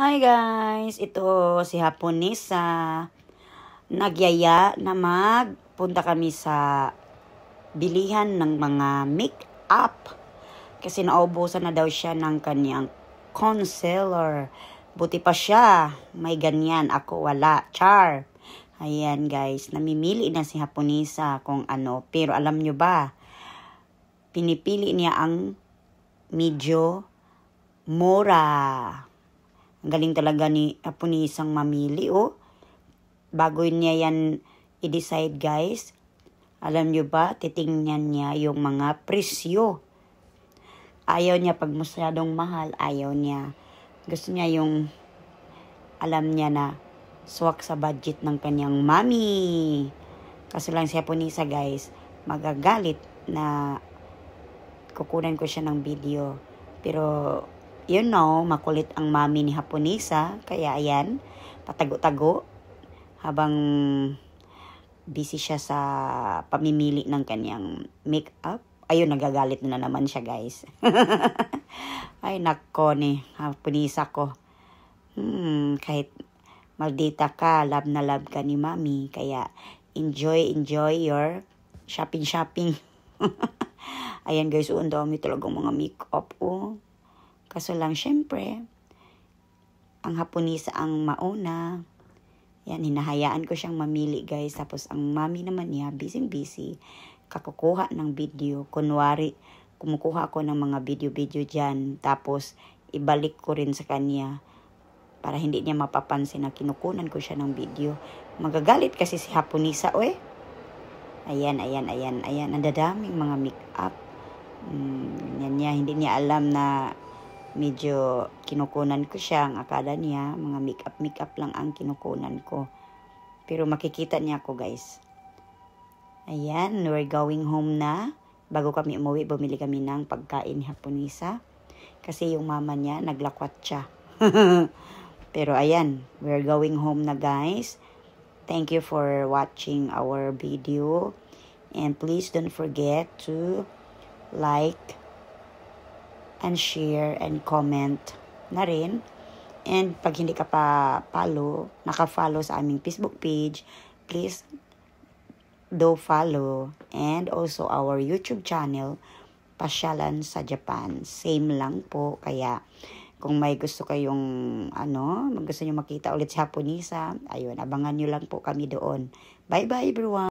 Hi guys! Ito si Haponesa. Nagyaya na magpunta kami sa bilihan ng mga make-up. Kasi naubusan na daw siya ng kanyang concealer. Buti pa siya. May ganyan. Ako wala. Char! Ayan guys. Namimili na si Haponesa kung ano. Pero alam nyo ba, pinipili niya ang medyo mura. Ang galing talaga ni Apo ni isang mamili, oh. Bago niya yan i-decide, guys. Alam nyo ba, titingnan niya yung mga presyo. Ayaw niya pag masyadong mahal, ayaw niya. Gusto niya yung alam niya na swak sa budget ng kanyang mami. Kaso lang siya punisa guys, magagalit na kukunan ko siya ng video. Pero you know, makulit ang mami ni Haponisa. Kaya ayan, patago-tago. Habang busy siya sa pamimili ng kanyang makeup. Ayun, nagagalit na naman siya guys. Ay, nako ni Haponisa ko. Hmm, kahit maldita ka, love na love ka ni mami. Kaya enjoy, enjoy your shopping-shopping. Ayan guys, uundaw oh, mi talagang mga makeup. Oh. Kaso lang, syempre, ang Haponesa ang mauna. Yan, hinahayaan ko siyang mamili guys. Tapos ang mami naman niya, busy-busy, kakukuha ng video. Kunwari, kumukuha ako ng mga video-video dyan. Tapos, ibalik ko rin sa kanya para hindi niya mapapansin na kinukunan ko siya ng video. Magagalit kasi si Haponisa, oe. Ayan, ayan, ayan, ayan. Ang dadaming mga make-up. Mm, yan niya, hindi niya alam na medyo kinukunan ko siya. Ang akala niya, mga makeup, makeup lang ang kinukunan ko. Pero makikita niya ako guys. Ayan, we're going home na. Bago kami umuwi, bumili kami ng pagkain Haponisa. Kasi yung mama niya, naglakwat siya. Pero ayan, we're going home na guys. Thank you for watching our video. And please don't forget to like, and share and comment na rin. And pag hindi ka pa follow, naka-follow sa aming Facebook page, please do follow. And also our YouTube channel, Pasyalan sa Japan. Same lang po, kaya kung may gusto kayong ano, gusto nyo makita ulit sa Japonesa, ayun, abangan nyo lang po kami doon. Bye-bye everyone!